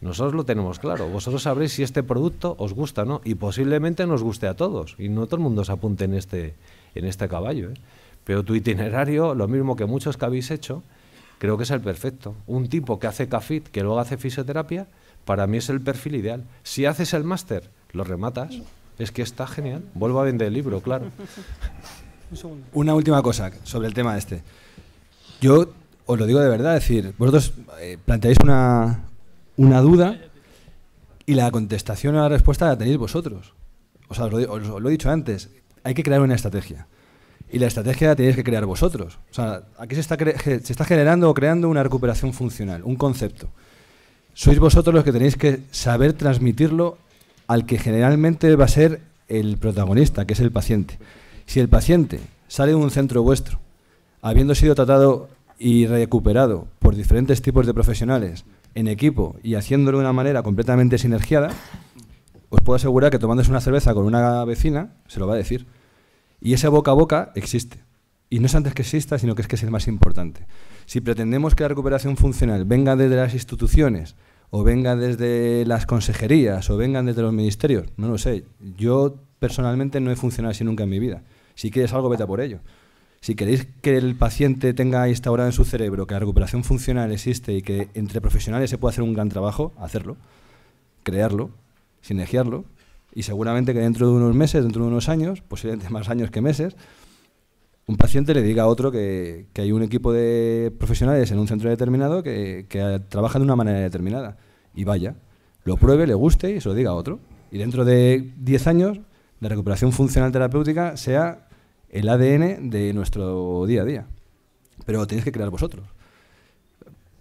Nosotros lo tenemos claro. Vosotros sabréis si este producto os gusta no. Y posiblemente nos guste a todos. Y no todo el mundo se apunte en este, en este caballo. ¿eh? Pero tu itinerario, lo mismo que muchos que habéis hecho, Creo que es el perfecto. Un tipo que hace CAFIT, que luego hace fisioterapia, para mí es el perfil ideal. Si haces el máster, lo rematas. Es que está genial. Vuelvo a vender el libro, claro. Una última cosa sobre el tema este. Yo os lo digo de verdad, es decir, vosotros eh, planteáis una, duda y la contestación o la respuesta la tenéis vosotros. O sea, os lo he dicho antes, hay que crear una estrategia y la estrategia la tenéis que crear vosotros. O sea, aquí se está, se está generando o creando una recuperación funcional, un concepto. Sois vosotros los que tenéis que saber transmitirlo al que generalmente va a ser el protagonista, que es el paciente. Si el paciente sale de un centro vuestro, habiendo sido tratado y recuperado por diferentes tipos de profesionales en equipo y haciéndolo de una manera completamente sinergiada, os puedo asegurar que tomándose una cerveza con una vecina, se lo va a decir. Y esa boca a boca existe. Y no es antes que exista, sino que es que es el más importante. Si pretendemos que la recuperación funcional venga desde las instituciones, o venga desde las consejerías, o vengan desde los ministerios, no lo sé. Yo personalmente no he funcionado así nunca en mi vida. Si quieres algo, vete a por ello. Si queréis que el paciente tenga instaurado en su cerebro que la recuperación funcional existe y que entre profesionales se puede hacer un gran trabajo, hacerlo, crearlo, sinergiarlo y seguramente que dentro de unos meses, dentro de unos años, posiblemente más años que meses, un paciente le diga a otro que, hay un equipo de profesionales en un centro determinado que, que trabaja de una manera determinada. Y vaya, lo pruebe, le guste y se lo diga a otro. Y dentro de 10 años, la recuperación funcional terapéutica sea el ADN de nuestro día a día. Pero lo tenéis que crear vosotros.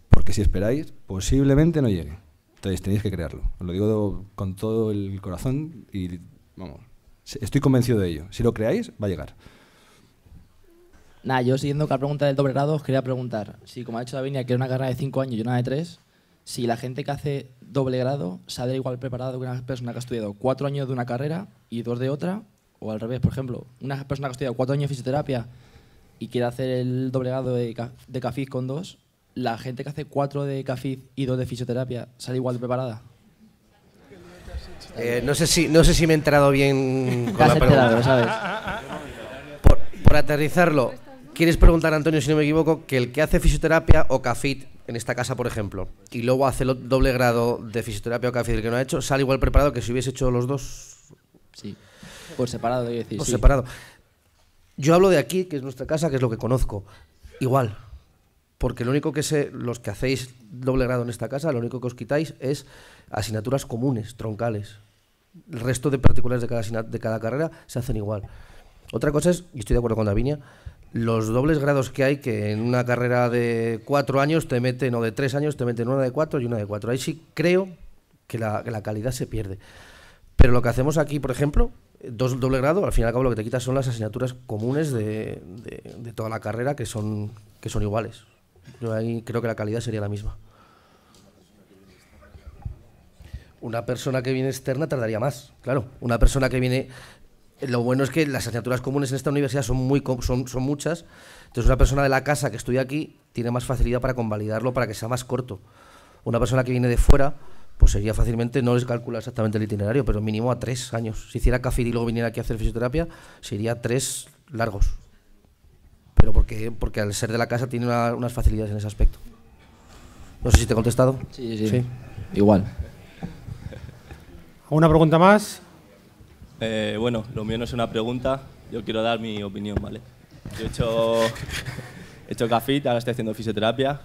Porque si esperáis, posiblemente no llegue. Entonces tenéis que crearlo. lo digo con todo el corazón y vamos, estoy convencido de ello. Si lo creáis, va a llegar. Nada, yo siguiendo con la pregunta del doble grado, os quería preguntar si, como ha dicho Davinia, que era una carrera de 5 años y una de 3, si la gente que hace doble grado sale igual preparado que una persona que ha estudiado 4 años de una carrera y 2 de otra, o al revés, por ejemplo, una persona que ha estudiado 4 años de fisioterapia y quiere hacer el doble grado de, de CAFIS con 2, ¿la gente que hace cuatro de CAFID y dos de fisioterapia sale igual de preparada? Eh, no, sé si, no sé si me he enterado bien la pregunta. ¿sabes? Por, aterrizarlo, ¿quieres preguntar, Antonio, si no me equivoco, que el que hace fisioterapia o CAFIT, en esta casa, por ejemplo, y luego hace el doble grado de fisioterapia o CAFIT, el que no ha hecho, sale igual preparado que si hubiese hecho los dos? Sí, por separado, decir. Por separado. Yo hablo de aquí, que es nuestra casa, que es lo que conozco. Igual porque lo único que los que hacéis doble grado en esta casa, lo único que os quitáis es asignaturas comunes, troncales. El resto de particulares de cada, carrera se hacen igual. Otra cosa es, y estoy de acuerdo con Davinia, los dobles grados que hay, que en una carrera de cuatro años te meten, o de tres años te meten una de cuatro y una de cuatro. Ahí sí creo que la, calidad se pierde. Pero lo que hacemos aquí, por ejemplo, dos doble grado, al fin y al cabo lo que te quitas son las asignaturas comunes de, de toda la carrera que son, que son iguales. Yo ahí creo que la calidad sería la misma. Una persona que viene externa tardaría más, claro. Una persona que viene... Lo bueno es que las asignaturas comunes en esta universidad son, muy, son, son muchas. Entonces una persona de la casa que estudia aquí tiene más facilidad para convalidarlo, para que sea más corto. Una persona que viene de fuera, pues sería fácilmente, no les calcula exactamente el itinerario, pero mínimo a tres años. Si hiciera CAFIR y luego viniera aquí a hacer fisioterapia, sería tres largos pero porque, porque al ser de la casa tiene unas facilidades en ese aspecto. No sé si te he contestado. Sí, sí. sí. Igual. ¿Alguna pregunta más? Eh, bueno, lo mío no es una pregunta, yo quiero dar mi opinión, ¿vale? Yo he hecho, he hecho ahora estoy haciendo fisioterapia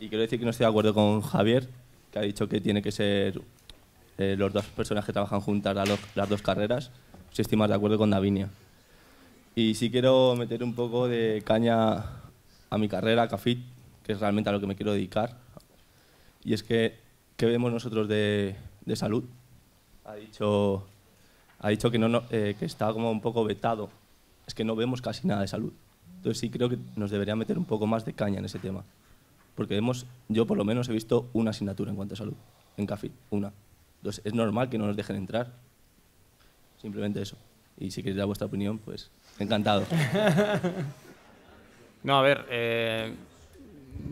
y quiero decir que no estoy de acuerdo con Javier, que ha dicho que tiene que ser eh, los dos personas que trabajan juntas las, las dos carreras. Si estoy más de acuerdo con Davinia. Y sí quiero meter un poco de caña a mi carrera, a que es realmente a lo que me quiero dedicar. Y es que, ¿qué vemos nosotros de, de salud? Ha dicho, ha dicho que, no, eh, que está como un poco vetado. Es que no vemos casi nada de salud. Entonces sí creo que nos debería meter un poco más de caña en ese tema. Porque vemos, yo por lo menos he visto una asignatura en cuanto a salud, en CAFIT, una. Entonces es normal que no nos dejen entrar. Simplemente eso. Y si queréis dar vuestra opinión, pues Encantado. No, a ver, eh,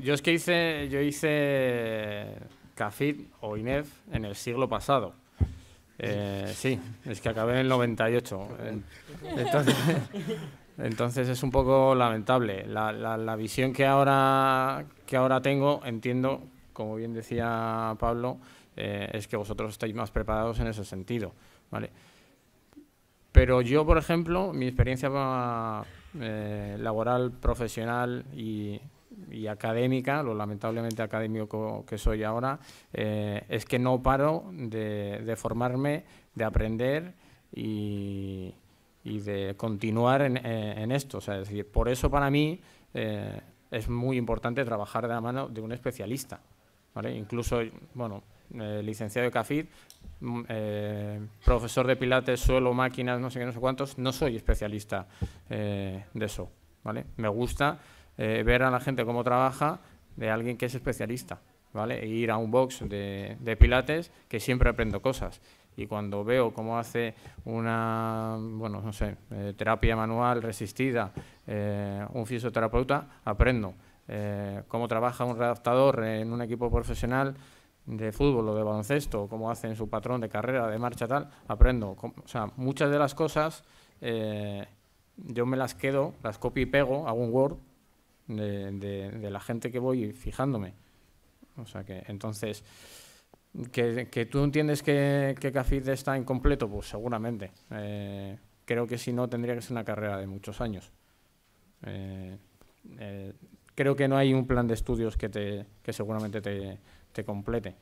yo es que hice, yo hice CAFIT o INEF en el siglo pasado. Eh, sí, es que acabé en el 98. Eh, entonces, es un poco lamentable. La, visión que ahora, que ahora tengo, entiendo, como bien decía Pablo, es que vosotros estáis más preparados en ese sentido. ¿vale? Pero yo, por ejemplo, mi experiencia eh, laboral, profesional y, académica, lo lamentablemente académico que soy ahora, eh, es que no paro de, formarme, de aprender y, de continuar eh, en, esto. O sea, decir, por eso para mí es muy importante trabajar de la mano de un especialista. ¿vale? Incluso, bueno, eh, licenciado de CAFID, mm, eh, profesor de pilates, suelo, máquinas, no sé qué, no sé cuántos, no soy especialista eh, de eso, ¿vale? Me gusta ver a la gente cómo trabaja de alguien que es especialista, ¿vale? E ir a un box de, pilates que siempre aprendo cosas y cuando veo cómo hace una, bueno, no sé, terapia manual resistida, un fisioterapeuta, aprendo. cómo trabaja un redactador en un equipo profesional, de fútbol o de baloncesto, como hacen su patrón de carrera, de marcha, tal, aprendo. O sea, muchas de las cosas eh, yo me las quedo, las copio y pego, hago un Word de, la gente que voy fijándome. O sea que, entonces, que, tú entiendes que, que está incompleto, pues seguramente. Eh, creo que si no, tendría que ser una carrera de muchos años. Eh, creo que no hay un plan de estudios que, te, que seguramente te complete.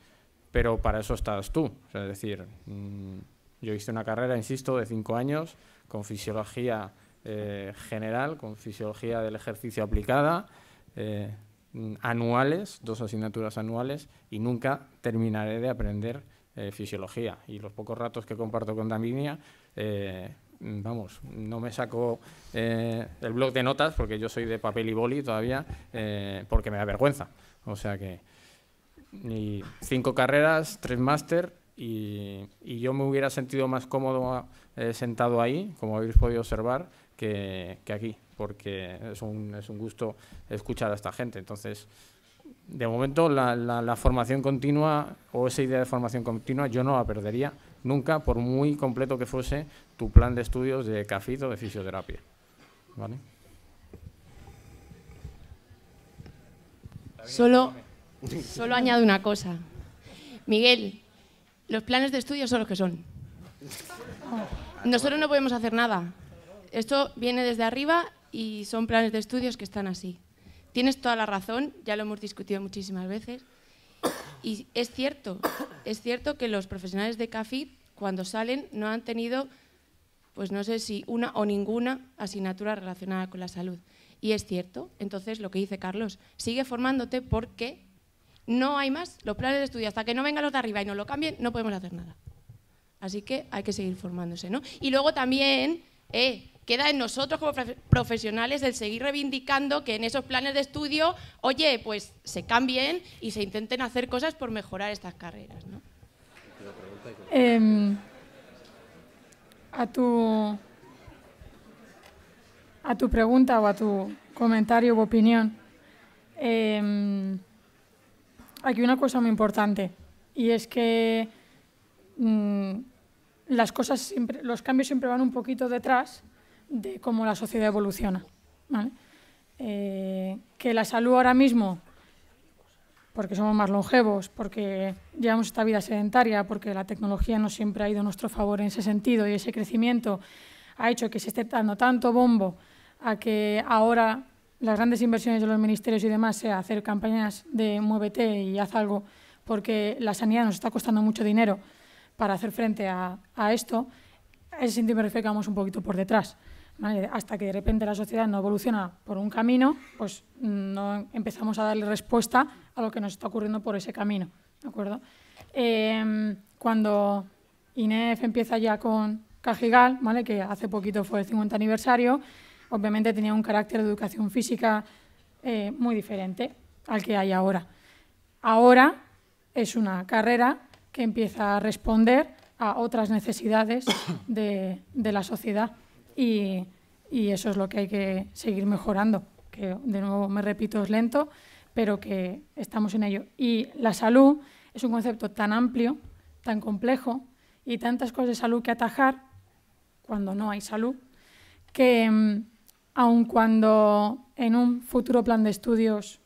Pero para eso estás tú. es decir, mm, yo hice una carrera, insisto, de cinco años con fisiología eh, general, con fisiología del ejercicio aplicada, eh, mm, anuales, dos asignaturas anuales, y nunca terminaré de aprender eh, fisiología. Y los pocos ratos que comparto con Daminia, mm, vamos, no me saco el blog de notas, porque yo soy de papel y boli todavía, porque me da vergüenza. O sea que y cinco carreras, tres máster y, y, yo me hubiera sentido más cómodo eh, sentado ahí, como habéis podido observar, que, aquí, porque es un, es un, gusto escuchar a esta gente. Entonces, de momento, la, la, la, formación continua o esa idea de formación continua yo no la perdería nunca, por muy completo que fuese tu plan de estudios de CAFIT o de fisioterapia. ¿Vale? Solo Solo añado una cosa. Miguel, los planes de estudio son los que son. Nosotros no podemos hacer nada. Esto viene desde arriba y son planes de estudios que están así. Tienes toda la razón, ya lo hemos discutido muchísimas veces. Y es cierto, es cierto que los profesionales de CAFID, cuando salen, no han tenido, pues no sé si una o ninguna asignatura relacionada con la salud. Y es cierto, entonces lo que dice Carlos, sigue formándote porque no hay más, los planes de estudio, hasta que no vengan los de arriba y no lo cambien, no podemos hacer nada. Así que hay que seguir formándose, ¿no? Y luego también, eh, queda en nosotros como profesionales el seguir reivindicando que en esos planes de estudio, oye, pues se cambien y se intenten hacer cosas por mejorar estas carreras. ¿no? Em, a, tu, a tu pregunta o a tu comentario u opinión, em, aquí una cosa muy importante y es que mm, las cosas siempre, los cambios siempre van un poquito detrás de cómo la sociedad evoluciona. Eh, que la salud ahora mismo, porque somos más longevos, porque llevamos esta vida sedentaria, porque la tecnología no siempre ha ido a nuestro favor en ese sentido y ese crecimiento ha hecho que se esté dando tanto bombo a que ahora las grandes inversiones de los ministerios y demás sea hacer campañas de muévete y haz algo, porque la sanidad nos está costando mucho dinero para hacer frente a, esto, a ese sentido me que vamos un poquito por detrás. Hasta que de repente la sociedad no evoluciona por un camino, pues no empezamos a darle respuesta a lo que nos está ocurriendo por ese camino. ¿De acuerdo? Em, cuando INEF empieza ya con Cajigal, ¿vale? que hace poquito fue el 50 aniversario, obviamente tenía un carácter de educación física eh, muy diferente al que hay ahora. Ahora es una carrera que empieza a responder a otras necesidades de, la sociedad y, y, eso es lo que hay que seguir mejorando, que de nuevo me repito es lento, pero que estamos en ello. Y la salud es un concepto tan amplio, tan complejo y tantas cosas de salud que atajar cuando no hay salud, que mm, aun cuando en un futuro plan de estudios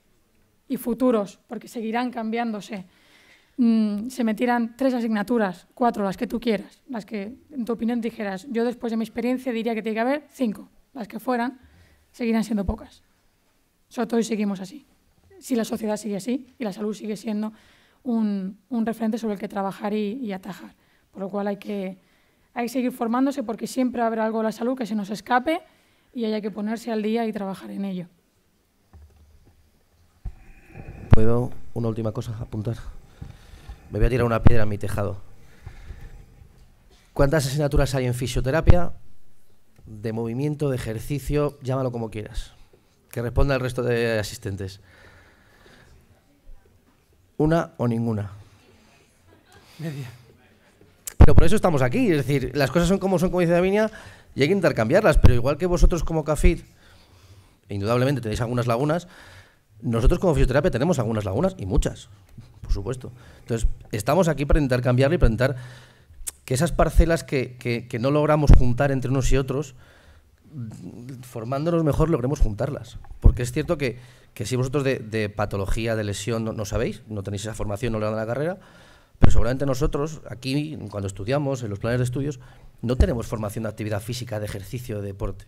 y futuros, porque seguirán cambiándose, mm, se metieran tres asignaturas, cuatro, las que tú quieras, las que en tu opinión dijeras, yo después de mi experiencia diría que tiene que haber cinco, las que fueran, seguirán siendo pocas. Sobre todo y seguimos así. Si la sociedad sigue así y la salud sigue siendo un, referente sobre el que trabajar y, atajar. Por lo cual hay que, hay seguir formándose porque siempre habrá algo de la salud que se nos escape y haya que ponerse al día y trabajar en ello. ¿Puedo una última cosa apuntar? Me voy a tirar una piedra en mi tejado. ¿Cuántas asignaturas hay en fisioterapia, de movimiento, de ejercicio, llámalo como quieras? Que responda el resto de asistentes. ¿Una o ninguna? Media. Pero por eso estamos aquí, es decir, las cosas son como son, como dice Davinia, y hay que intercambiarlas, pero igual que vosotros como CAFID, e indudablemente tenéis algunas lagunas, nosotros como fisioterapia tenemos algunas lagunas y muchas, por supuesto. Entonces, estamos aquí para intercambiar y para intentar que esas parcelas que, no logramos juntar entre unos y otros, formándonos mejor logremos juntarlas. Porque es cierto que, que si vosotros de, patología, de lesión, no, sabéis, no tenéis esa formación, no le dan la carrera, pero seguramente nosotros, aquí, cuando estudiamos, en los planes de estudios, no tenemos formación de actividad física, de ejercicio, de deporte.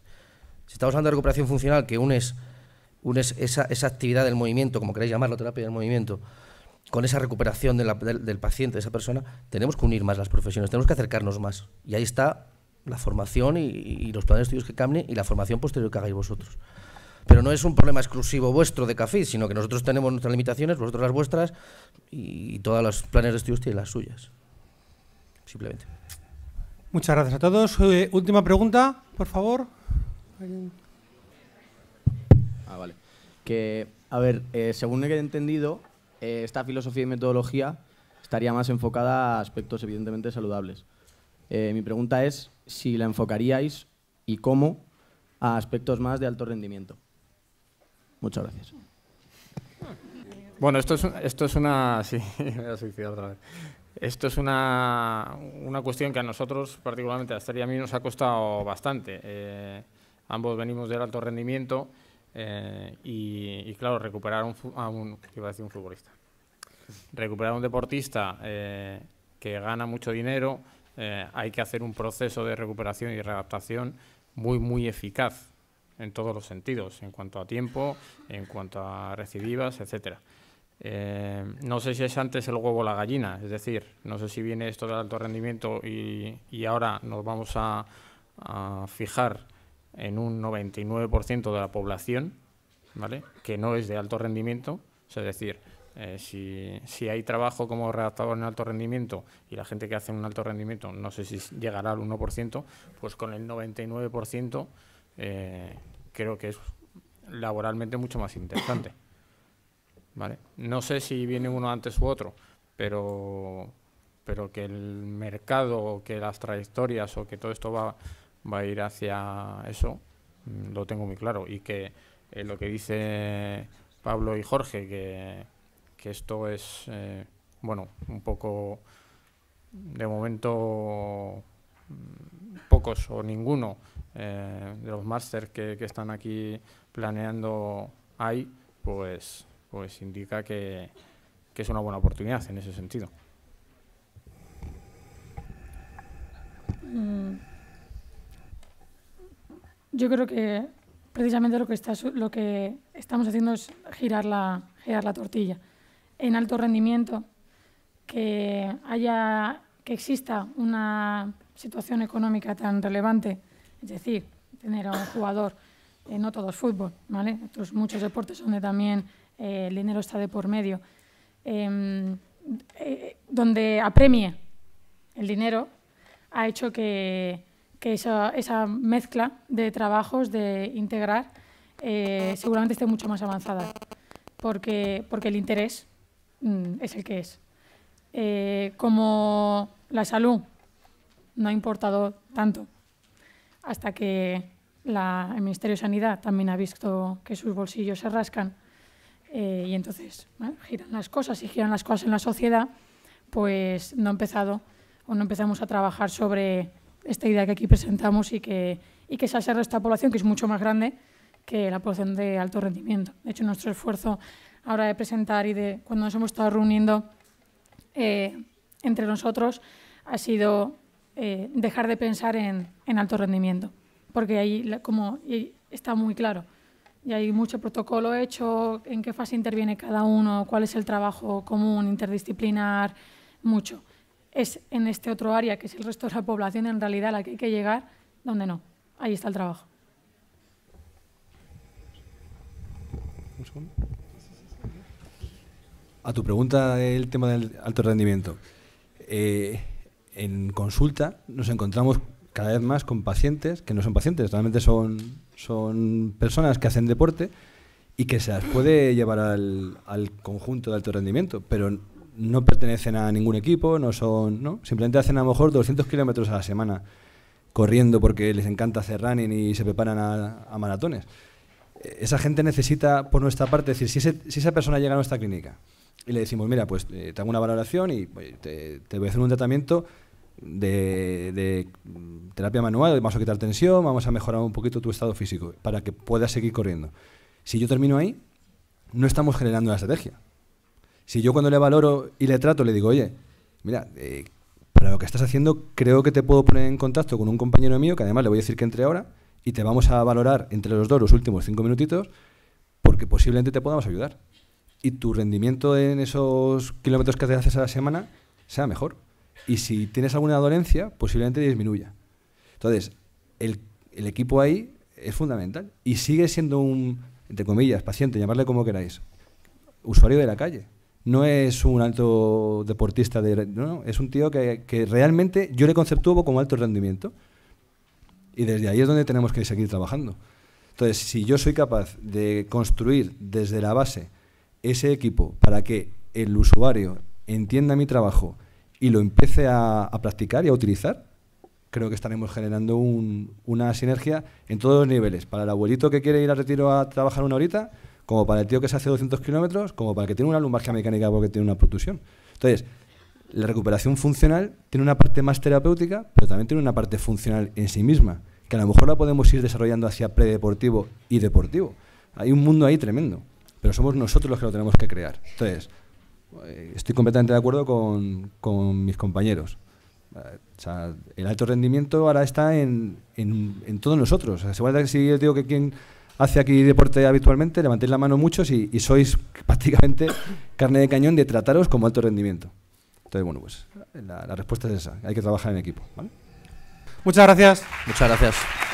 Si estamos hablando de recuperación funcional, que unes, esa, actividad del movimiento, como queréis llamarlo, terapia del movimiento, con esa recuperación del paciente, de esa persona, tenemos que unir más las profesiones, tenemos que acercarnos más. Y ahí está la formación y, los planes de estudios que cambien y la formación posterior que hagáis vosotros. Pero no es un problema exclusivo vuestro de CAFID, sino que nosotros tenemos nuestras limitaciones, vosotros las vuestras, y todos los planes de estudios tienen las suyas. Simplemente. Muchas gracias a todos. Eh, última pregunta, por favor. Ah, vale. Que, a ver, eh, según he entendido, eh, esta filosofía y metodología estaría más enfocada a aspectos evidentemente saludables. Eh, mi pregunta es si la enfocaríais y cómo a aspectos más de alto rendimiento. Muchas gracias. Bueno, esto es, esto es una... Sí, voy a suicidar otra vez. Esto es una, cuestión que a nosotros, particularmente a Esther y a mí, nos ha costado bastante. Eh, ambos venimos del alto rendimiento eh, y, claro, recuperar a un, un futbolista. Recuperar a un deportista eh, que gana mucho dinero, hay que hacer un proceso de recuperación y readaptación muy, muy eficaz en todos los sentidos, en cuanto a tiempo, en cuanto a recidivas, etcétera. Eh, no sé si es antes el huevo la gallina, es decir, no sé si viene esto del alto rendimiento y, ahora nos vamos a, fijar en un 99% de la población, ¿vale? Que no es de alto rendimiento, es decir, eh, si, hay trabajo como redactador en alto rendimiento y la gente que hace un alto rendimiento no sé si llegará al 1%, pues con el 99% eh, creo que es laboralmente mucho más interesante. No sé si viene uno antes u otro, pero, pero que el mercado o que las trayectorias o que todo esto va, va a ir hacia eso, mm, lo tengo muy claro. Y que eh, lo que dice Pablo y Jorge, que, esto es, eh, bueno, un poco, de momento, mm, pocos o ninguno eh, de los másteres que están aquí planeando hay, pues pues indica que, es una buena oportunidad en ese sentido. Mm. Yo creo que precisamente lo que, está, lo que estamos haciendo es girar la, girar la tortilla. En alto rendimiento, que, haya, que exista una situación económica tan relevante, es decir, tener a un jugador, no todo es fútbol, Otros muchos deportes donde también el dinero está de por medio, em, eh, donde apremie el dinero, ha hecho que, esa, mezcla de trabajos, de integrar, eh, seguramente esté mucho más avanzada, porque, porque el interés mm, es el que es. Eh, como la salud no ha importado tanto hasta que el Ministerio de Sanidad también ha visto que sus bolsillos se rascan eh, y entonces giran las cosas y giran las cosas en la sociedad, pues no empezado o no empezamos a trabajar sobre esta idea que aquí presentamos y que, y que es ser esta población, que es mucho más grande que la población de alto rendimiento. De hecho, nuestro esfuerzo ahora de presentar y de cuando nos hemos estado reuniendo eh, entre nosotros ha sido eh, dejar de pensar en, alto rendimiento, porque ahí está muy claro y hay mucho protocolo hecho, en qué fase interviene cada uno, cuál es el trabajo común, interdisciplinar, mucho. Es en este otro área, que es el resto de la población, en realidad la que hay que llegar, donde no. Ahí está el trabajo. A tu pregunta del tema del alto rendimiento. Eh, en consulta nos encontramos cada vez más con pacientes que no son pacientes, realmente son, son personas que hacen deporte y que se las puede llevar al, al conjunto de alto rendimiento, pero no pertenecen a ningún equipo, no son, ¿no? simplemente hacen a lo mejor 200 kilómetros a la semana corriendo porque les encanta hacer running y se preparan a, maratones. E, esa gente necesita, por nuestra parte, decir, si, si esa persona llega a nuestra clínica y le decimos, mira, pues eh, te hago una valoración y te voy a hacer un tratamiento de, terapia manual, vamos a quitar tensión, vamos a mejorar un poquito tu estado físico para que puedas seguir corriendo. Si yo termino ahí, no estamos generando la estrategia. Si yo cuando le valoro y le trato, le digo, oye, mira, eh, para lo que estás haciendo, creo que te puedo poner en contacto con un compañero mío, que además le voy a decir que entre ahora, y te vamos a valorar entre los dos los últimos cinco minutitos, porque posiblemente te podamos ayudar. Y tu rendimiento en esos kilómetros que te haces a la semana sea mejor. Y si tienes alguna dolencia, posiblemente disminuya. Entonces, el, equipo ahí es fundamental. Y sigue siendo un, entre comillas, paciente, llamarle como queráis, usuario de la calle. No es un alto deportista, de, no, es un tío que, realmente yo le conceptúo como alto rendimiento. Y desde ahí es donde tenemos que seguir trabajando. Entonces, si yo soy capaz de construir desde la base ese equipo para que el usuario entienda mi trabajo, y lo empiece a, practicar y a utilizar, creo que estaremos generando una sinergia en todos los niveles, para el abuelito que quiere ir al retiro a trabajar una horita, como para el tío que se hace 200 kilómetros, como para el que tiene una lumbargia mecánica porque tiene una protusión. Entonces, la recuperación funcional tiene una parte más terapéutica, pero también tiene una parte funcional en sí misma, que a lo mejor la podemos ir desarrollando hacia predeportivo y deportivo. Hay un mundo ahí tremendo, pero somos nosotros los que lo tenemos que crear. Entonces, eh, estoy completamente de acuerdo con, mis compañeros. Eh, el alto rendimiento ahora está en, todos nosotros. O sea, que si yo digo que quien hace aquí deporte habitualmente, levantéis la mano muchos y, sois prácticamente carne de cañón de trataros como alto rendimiento. Entonces, bueno, pues la, respuesta es esa. Hay que trabajar en equipo. Muchas gracias. Muchas gracias.